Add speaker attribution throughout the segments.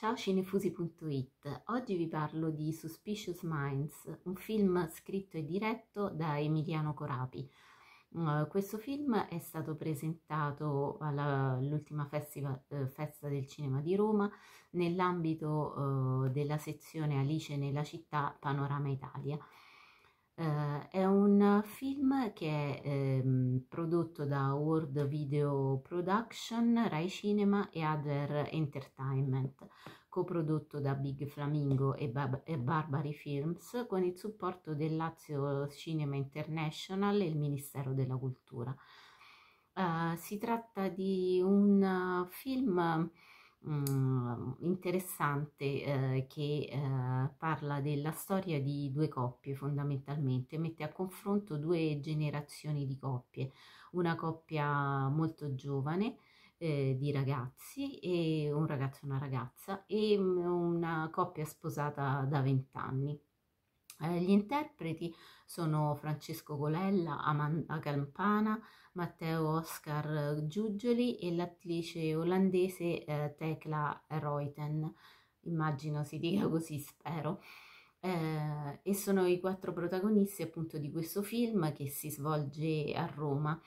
Speaker 1: Ciao cinefusi.it, oggi vi parlo di Suspicious Minds, un film scritto e diretto da Emiliano Corapi. Mm, questo film è stato presentato all'ultima eh, festa del cinema di Roma nell'ambito eh, della sezione Alice nella città Panorama Italia. Uh, è un film che è um, prodotto da World Video Production, Rai Cinema e Other Entertainment, coprodotto da Big Flamingo e, Bar e Barbary Films con il supporto del Lazio Cinema International e il Ministero della Cultura. Uh, si tratta di un uh, film mh, mm, interessante eh, che eh, parla della storia di due coppie fondamentalmente, mette a confronto due generazioni di coppie, una coppia molto giovane eh, di ragazzi e un ragazzo e una ragazza e mh, mm, una coppia sposata da vent'anni. Eh, gli interpreti sono Francesco Colella, Amanda Campana, Matteo Oscar Giugioli e l'attrice olandese eh, Tecla Reuten, immagino si dica così, spero. Eh, e sono i quattro protagonisti appunto di questo film che si svolge a Roma.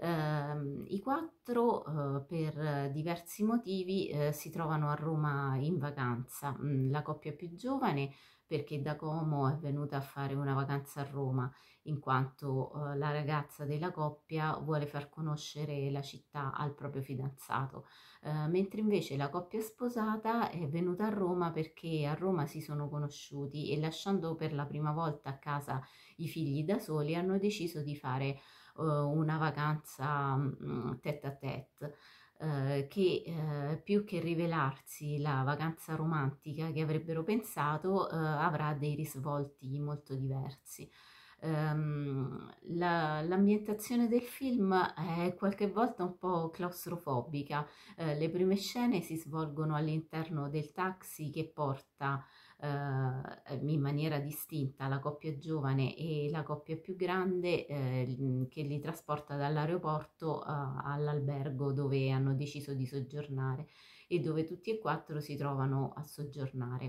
Speaker 1: Ehm, I quattro quattro eh, per diversi motivi eh, si trovano a Roma in vacanza. Mm, la coppia più giovane perché da Como è venuta a fare una vacanza a Roma, in quanto eh, la ragazza della coppia vuole far conoscere la città al proprio fidanzato, eh, mentre invece la coppia sposata è venuta a Roma perché a Roma si sono conosciuti e lasciando per la prima volta a casa i figli da soli hanno deciso di fare eh, una vacanza mh, mm, a a eh, che eh, più che rivelarsi la vacanza romantica che avrebbero pensato, eh, avrà dei risvolti molto diversi. Ehm, la, l'ambientazione del film è qualche volta un po' claustrofobica. Eh, le prime scene si svolgono all'interno del taxi che porta eh, in maniera distinta la coppia giovane e la coppia più grande eh, mm, che li trasporta dall'aeroporto eh, all'albergo dove hanno deciso di soggiornare e dove tutti e quattro si trovano a soggiornare,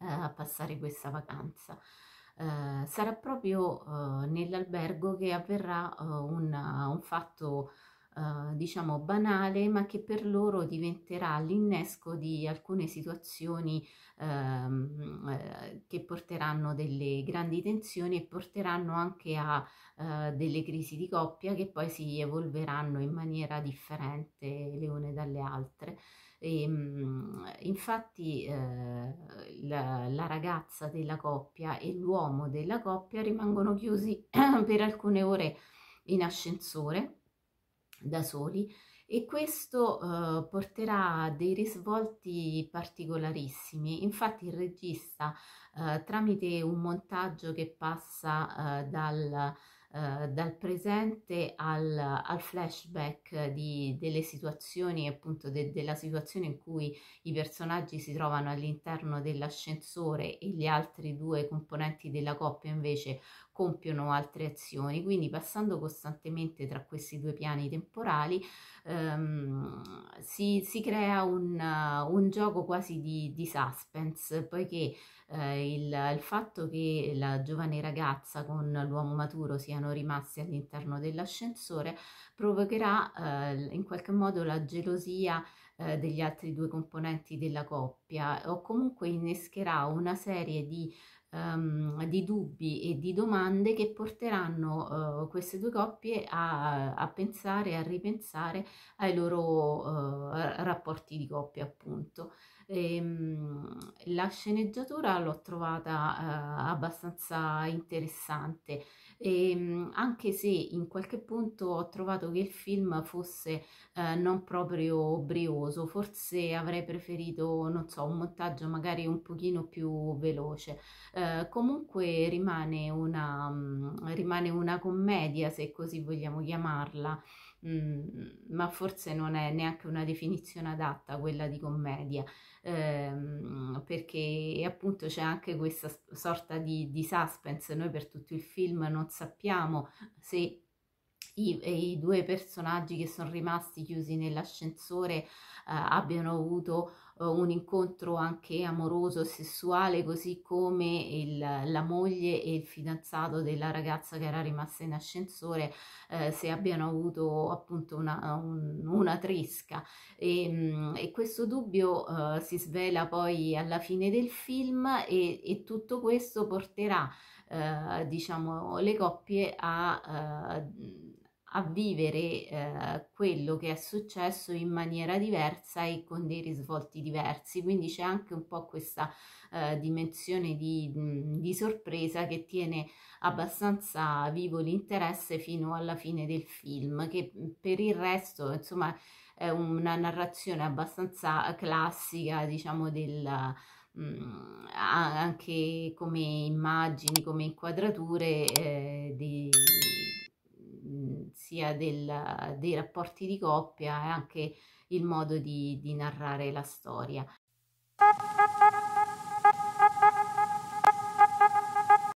Speaker 1: eh, a passare questa vacanza. Eh, sarà proprio nell'albergo che avverrà un, un fatto eh, diciamo banale, ma che per loro diventerà l'innesco di alcune situazioni ehm, eh, che porteranno delle grandi tensioni e porteranno anche a eh, delle crisi di coppia che poi si evolveranno in maniera differente le une dalle altre. E, ehm, infatti eh, la, la, ragazza della coppia e l'uomo della coppia rimangono chiusi per alcune ore in ascensore da soli e questo eh, porterà dei risvolti particolarissimi. Infatti il regista eh, tramite un montaggio che passa eh, dal, eh, dal, presente al, al flashback di, delle situazioni, appunto de, della situazione in cui i personaggi si trovano all'interno dell'ascensore e gli altri due componenti della coppia invece compiono altre azioni, quindi passando costantemente tra questi due piani temporali ehm, si, si, crea un, uh, un, gioco quasi di, di suspense, poiché eh, il, il, fatto che la giovane ragazza con l'uomo maturo siano rimasti all'interno dell'ascensore provocherà eh, in qualche modo la gelosia eh, degli altri due componenti della coppia o comunque innescherà una serie di um, di dubbi e di domande che porteranno uh, queste due coppie a, a, pensare, a ripensare ai loro uh, rapporti di coppia, appunto. E, um, la sceneggiatura l'ho trovata uh, abbastanza interessante, e, ehm, anche se in qualche punto ho trovato che il film fosse non proprio brioso, forse avrei preferito, non so, un montaggio magari un pochino più veloce. Eh, comunque rimane una, mh, mm, rimane una commedia, se così vogliamo chiamarla, mh, mm, ma forse non è neanche una definizione adatta quella di commedia, ehm, perché appunto c'è anche questa sorta di, di suspense, noi per tutto il film non sappiamo se i, i, due personaggi che sono rimasti chiusi nell'ascensore eh, abbiano avuto eh, un incontro anche amoroso, sessuale, così come il, la moglie e il fidanzato della ragazza che era rimasta in ascensore, eh, se abbiano avuto appunto una, un, una trisca. E, mm, e questo dubbio eh, si svela poi alla fine del film e, e tutto questo porterà eh, diciamo le coppie a eh, a vivere eh, quello che è successo in maniera diversa e con dei risvolti diversi, quindi c'è anche un po' questa eh, dimensione di, di, sorpresa che tiene abbastanza vivo l'interesse fino alla fine del film, che per il resto insomma è una narrazione abbastanza classica, diciamo, del anche come immagini, come inquadrature eh, di, Mhmm, sia del, dei rapporti di coppia e anche il modo di, di narrare la storia.